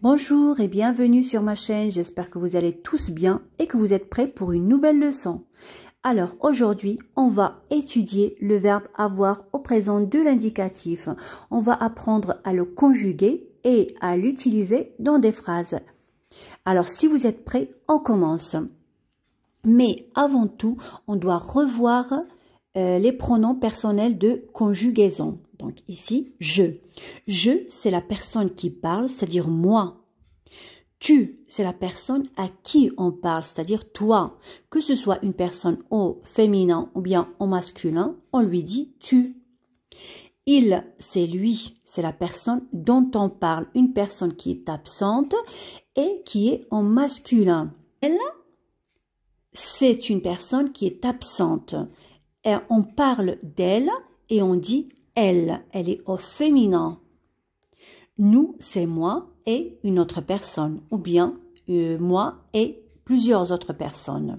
Bonjour et bienvenue sur ma chaîne, j'espère que vous allez tous bien et que vous êtes prêts pour une nouvelle leçon. Alors aujourd'hui, on va étudier le verbe avoir au présent de l'indicatif. On va apprendre à le conjuguer et à l'utiliser dans des phrases. Alors si vous êtes prêts, on commence. Mais avant tout, on doit revoir euh, les pronoms personnels de conjugaison. Donc ici, je. Je, c'est la personne qui parle, c'est-à-dire moi. Tu, c'est la personne à qui on parle, c'est-à-dire toi. Que ce soit une personne au féminin ou bien au masculin, on lui dit tu. Il, c'est lui, c'est la personne dont on parle, une personne qui est absente et qui est en masculin. Elle, c'est une personne qui est absente. on parle d'elle et on dit elle, elle est au féminin. Nous, c'est moi et une autre personne, ou bien euh, moi et plusieurs autres personnes.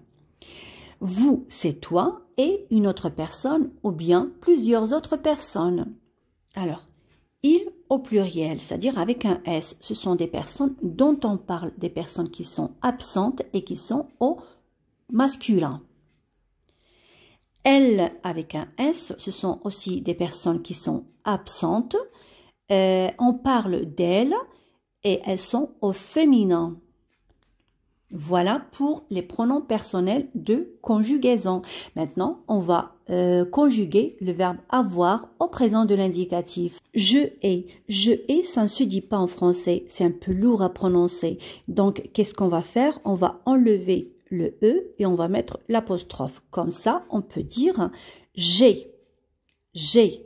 Vous, c'est toi et une autre personne, ou bien plusieurs autres personnes. Alors, il au pluriel, c'est-à-dire avec un S, ce sont des personnes dont on parle, des personnes qui sont absentes et qui sont au masculin. Elles avec un S, ce sont aussi des personnes qui sont absentes. Euh, on parle d'elles et elles sont au féminin. Voilà pour les pronoms personnels de conjugaison. Maintenant, on va euh, conjuguer le verbe avoir au présent de l'indicatif. Je ai. Je ai, ça ne se dit pas en français. C'est un peu lourd à prononcer. Donc, qu'est-ce qu'on va faire On va enlever le E et on va mettre l'apostrophe. Comme ça, on peut dire j'ai, j'ai.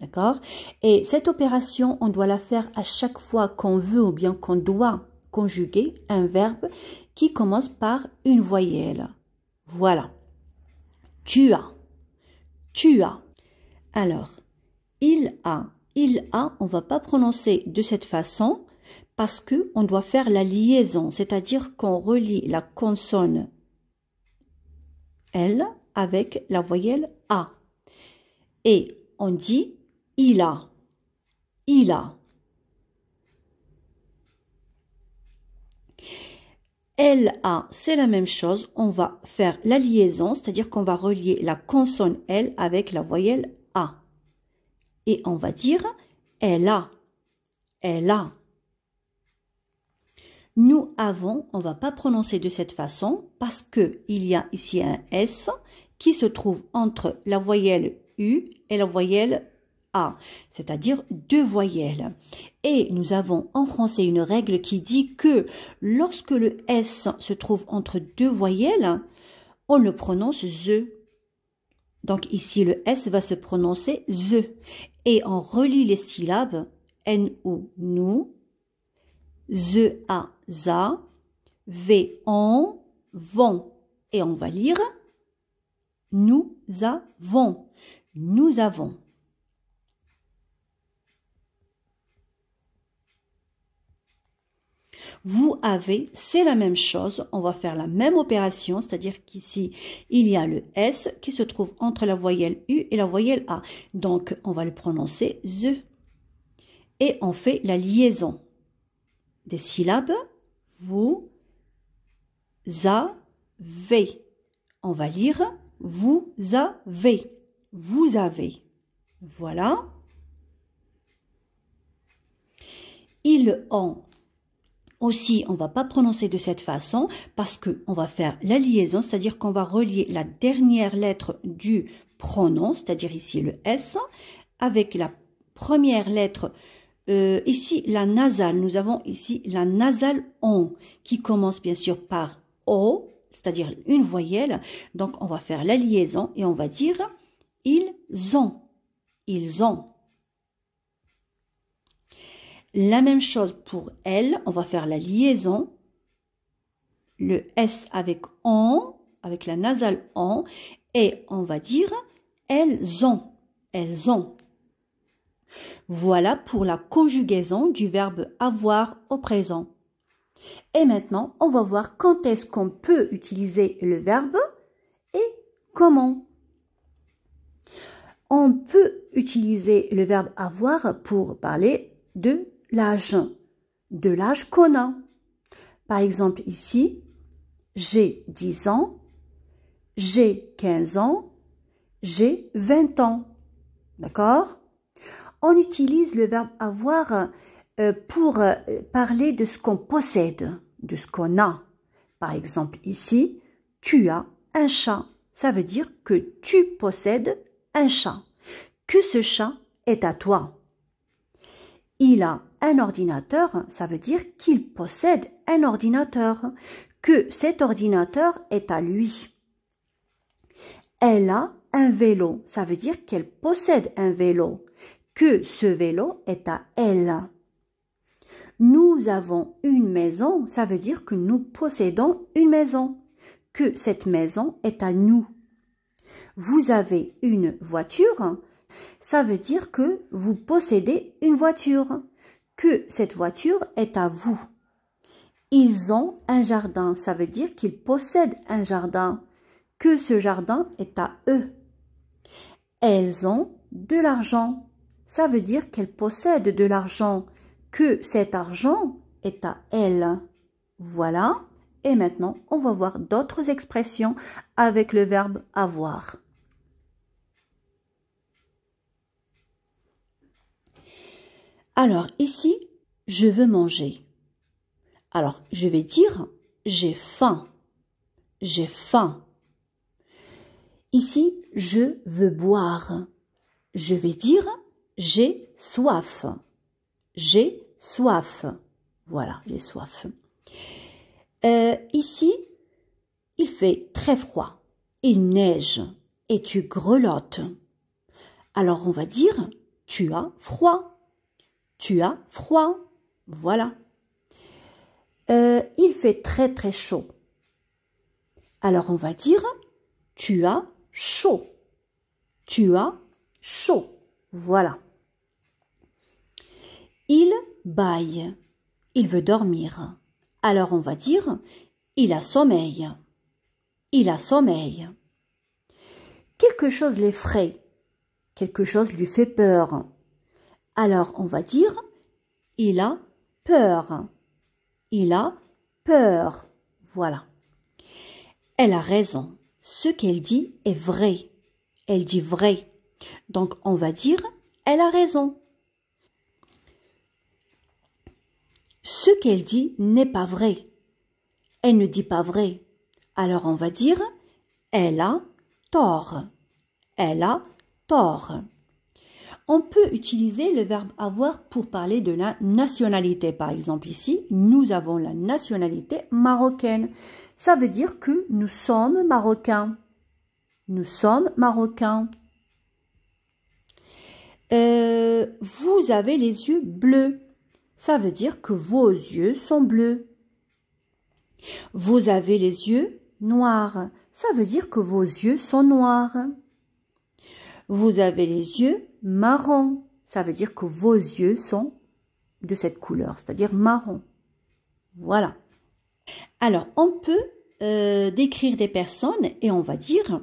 D'accord Et cette opération, on doit la faire à chaque fois qu'on veut ou bien qu'on doit conjuguer un verbe qui commence par une voyelle. Voilà. Tu as. Tu as. Alors, il a. Il a, on va pas prononcer de cette façon parce que on doit faire la liaison, c'est-à-dire qu'on relie la consonne L avec la voyelle A. Et on dit il a, il a. a, c'est la même chose. On va faire la liaison, c'est-à-dire qu'on va relier la consonne L avec la voyelle A. Et on va dire elle a, elle a. Nous avons, on ne va pas prononcer de cette façon parce que il y a ici un S qui se trouve entre la voyelle U et la voyelle A, c'est-à-dire deux voyelles. Et nous avons en français une règle qui dit que lorsque le S se trouve entre deux voyelles, on le prononce ZE. Donc ici, le S va se prononcer ZE Et on relie les syllabes N ou nous, ze a za, v en »« vont. Et on va lire nous avons, nous avons. Vous avez, c'est la même chose, on va faire la même opération, c'est-à-dire qu'ici, il y a le S qui se trouve entre la voyelle U et la voyelle A. Donc, on va le prononcer ZE. Et on fait la liaison des syllabes, vous avez. On va lire vous avez. Vous avez. Voilà. Ils ont aussi, on va pas prononcer de cette façon parce que on va faire la liaison, c'est-à-dire qu'on va relier la dernière lettre du pronom, c'est-à-dire ici le S, avec la première lettre euh, ici la nasale. Nous avons ici la nasale on qui commence bien sûr par o, c'est-à-dire une voyelle. Donc on va faire la liaison et on va dire ils ont. Ils ont. La même chose pour elle, on va faire la liaison. Le S avec on, avec la nasale on, et on va dire elles ont. Elles ont. Voilà pour la conjugaison du verbe avoir au présent. Et maintenant, on va voir quand est-ce qu'on peut utiliser le verbe et comment. On peut utiliser le verbe avoir pour parler de l'âge, de l'âge qu'on a. Par exemple, ici, j'ai 10 ans, j'ai 15 ans, j'ai 20 ans. D'accord on utilise le verbe avoir euh, pour euh, parler de ce qu'on possède, de ce qu'on a. Par exemple, ici, tu as un chat. Ça veut dire que tu possèdes un chat, que ce chat est à toi. Il a un ordinateur, ça veut dire qu'il possède un ordinateur, que cet ordinateur est à lui. Elle a un vélo, ça veut dire qu'elle possède un vélo, que ce vélo est à elle. Nous avons une maison, ça veut dire que nous possédons une maison, que cette maison est à nous. Vous avez une voiture, ça veut dire que vous possédez une voiture, que cette voiture est à vous. Ils ont un jardin, ça veut dire qu'ils possèdent un jardin, que ce jardin est à eux. Elles ont de l'argent, ça veut dire qu'elle possède de l'argent, que cet argent est à elle. Voilà. Et maintenant, on va voir d'autres expressions avec le verbe avoir. Alors ici, je veux manger. Alors, je vais dire j'ai faim. J'ai faim. Ici, je veux boire. Je vais dire j'ai soif. J'ai soif. Voilà, j'ai soif. Euh, ici, il fait très froid. Il neige et tu grelottes. Alors on va dire tu as froid. Tu as froid. Voilà. Euh, il fait très très chaud. Alors on va dire tu as chaud. Tu as chaud. Voilà. Il baille. Il veut dormir. Alors on va dire il a sommeil. Il a sommeil. Quelque chose l'effraie. Quelque chose lui fait peur. Alors on va dire il a peur. Il a peur. Voilà. Elle a raison. Ce qu'elle dit est vrai. Elle dit vrai. Donc on va dire elle a raison. Ce qu'elle dit n'est pas vrai. Elle ne dit pas vrai. Alors on va dire elle a tort. Elle a tort. On peut utiliser le verbe avoir pour parler de la nationalité. Par exemple, ici, nous avons la nationalité marocaine. Ça veut dire que nous sommes marocains. Nous sommes marocains. vous avez les yeux bleus. Ça veut dire que vos yeux sont bleus. Vous avez les yeux noirs. Ça veut dire que vos yeux sont noirs. Vous avez les yeux marrons. Ça veut dire que vos yeux sont de cette couleur, c'est-à-dire marron. Voilà. Alors, on peut euh, décrire des personnes et on va dire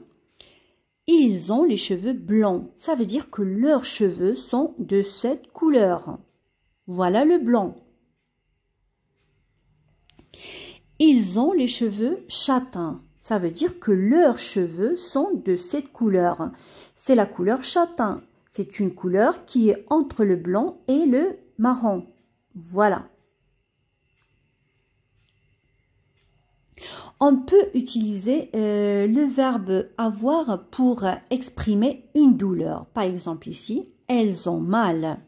ils ont les cheveux blancs. Ça veut dire que leurs cheveux sont de cette couleur. Voilà le blanc. Ils ont les cheveux châtains. Ça veut dire que leurs cheveux sont de cette couleur. C'est la couleur châtain. C'est une couleur qui est entre le blanc et le marron. Voilà. On peut utiliser euh, le verbe avoir pour exprimer une douleur. Par exemple ici, elles ont mal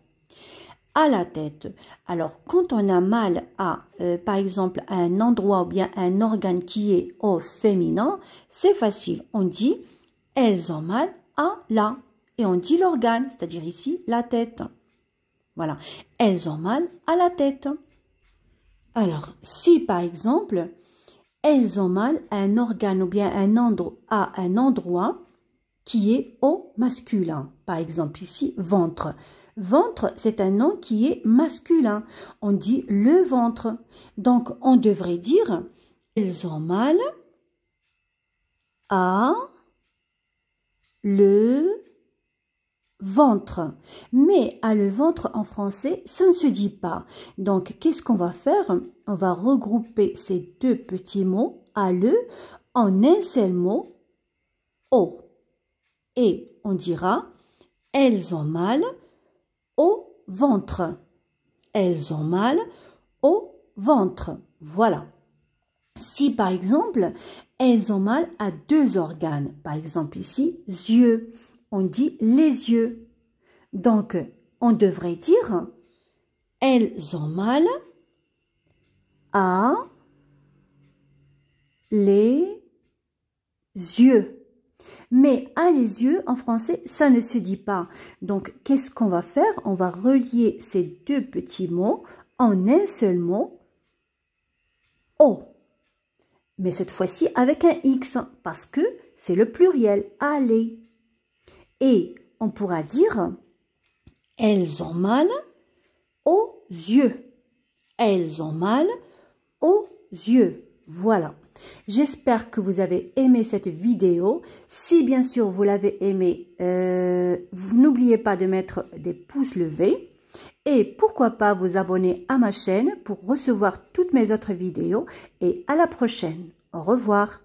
à la tête. Alors quand on a mal à, euh, par exemple, un endroit ou bien un organe qui est au féminin, c'est facile. On dit elles ont mal à la et on dit l'organe, c'est-à-dire ici la tête. Voilà, elles ont mal à la tête. Alors si par exemple elles ont mal à un organe ou bien à un endroit qui est au masculin. Par exemple ici, ventre. Ventre, c'est un nom qui est masculin. On dit le ventre. Donc, on devrait dire elles ont mal à le ventre. Mais à le ventre en français, ça ne se dit pas. Donc, qu'est-ce qu'on va faire On va regrouper ces deux petits mots à le en un seul mot au. Et on dira elles ont mal au ventre. Elles ont mal au ventre. Voilà. Si par exemple, elles ont mal à deux organes, par exemple ici, yeux on dit les yeux. Donc, on devrait dire elles ont mal à les yeux. Mais à les yeux, en français, ça ne se dit pas. Donc, qu'est-ce qu'on va faire On va relier ces deux petits mots en un seul mot, O. Mais cette fois-ci avec un X, parce que c'est le pluriel, allez. Et on pourra dire elles ont mal aux yeux. Elles ont mal aux yeux. Voilà. J'espère que vous avez aimé cette vidéo. Si bien sûr vous l'avez aimé, euh, n'oubliez pas de mettre des pouces levés. Et pourquoi pas vous abonner à ma chaîne pour recevoir toutes mes autres vidéos. Et à la prochaine. Au revoir.